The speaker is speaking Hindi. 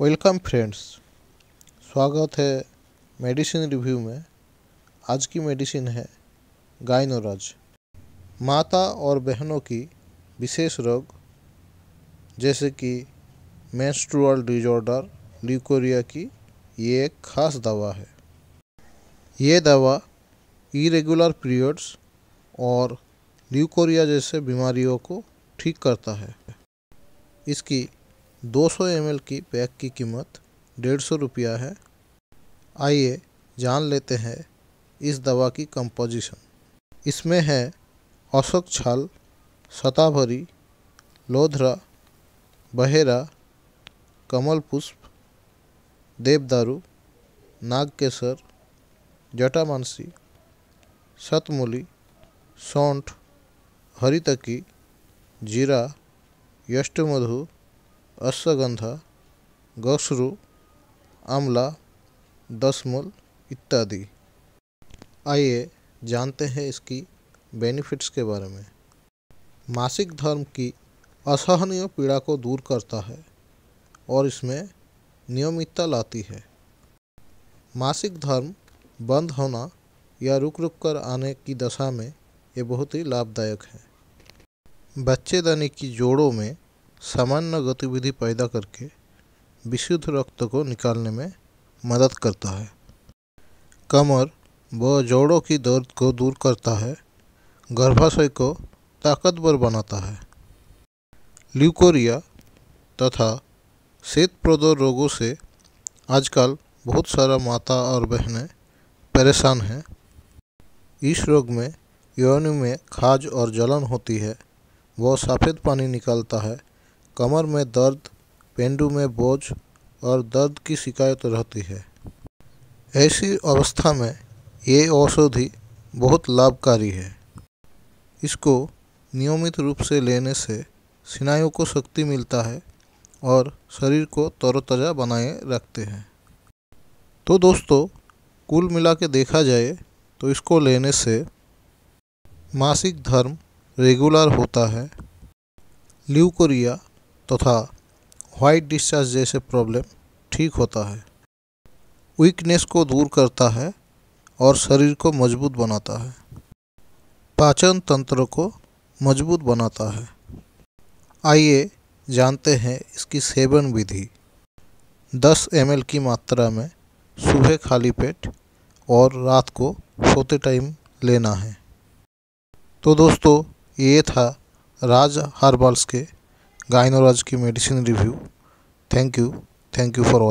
वेलकम फ्रेंड्स स्वागत है मेडिसिन रिव्यू में आज की मेडिसिन है गायनोराज माता और बहनों की विशेष रोग जैसे कि मेंस्ट्रुअल डिजॉर्डर ल्यूकोरिया की ये एक खास दवा है ये दवा इरेगुलर पीरियड्स और ल्यूकोरिया जैसे बीमारियों को ठीक करता है इसकी 200 ml की पैक की कीमत डेढ़ सौ रुपया है आइए जान लेते हैं इस दवा की कंपोजिशन इसमें है अशोक छाल सताभरी लोधरा बहेरा कमल पुष्प देवदारू नागकेसर जटामानसी सतमूली सौंठ हरितकी जीरा यष्टमधु अश्वगंधा गश्रु आमला दसमूल इत्यादि आइए जानते हैं इसकी बेनिफिट्स के बारे में मासिक धर्म की असहनीय पीड़ा को दूर करता है और इसमें नियमितता लाती है मासिक धर्म बंद होना या रुक रुक कर आने की दशा में ये बहुत ही लाभदायक है बच्चेदानी की जोड़ों में सामान्य गतिविधि पैदा करके विशुद्ध रक्त को निकालने में मदद करता है कमर व जोड़ों की दर्द को दूर करता है गर्भाशय को ताकतवर बनाता है ल्यूकोरिया तथा शेत प्रदो रोगों से आजकल बहुत सारा माता और बहनें परेशान हैं इस रोग में योनि में खाज और जलन होती है वह सफ़ेद पानी निकलता है कमर में दर्द पेंडू में बोझ और दर्द की शिकायत रहती है ऐसी अवस्था में ये औषधि बहुत लाभकारी है इसको नियमित रूप से लेने से स्नायुओं को शक्ति मिलता है और शरीर को तरोताज़ा बनाए रखते हैं तो दोस्तों कुल मिला के देखा जाए तो इसको लेने से मासिक धर्म रेगुलर होता है ल्यूकोरिया तथा तो डिस्चार्ज जैसे प्रॉब्लम ठीक होता है वीकनेस को दूर करता है और शरीर को मजबूत बनाता है पाचन तंत्र को मजबूत बनाता है आइए जानते हैं इसकी सेवन विधि 10 एम की मात्रा में सुबह खाली पेट और रात को सोते टाइम लेना है तो दोस्तों ये था राज हर्बल्स के Gynorajki Medicine Review. Thank you. Thank you for watching.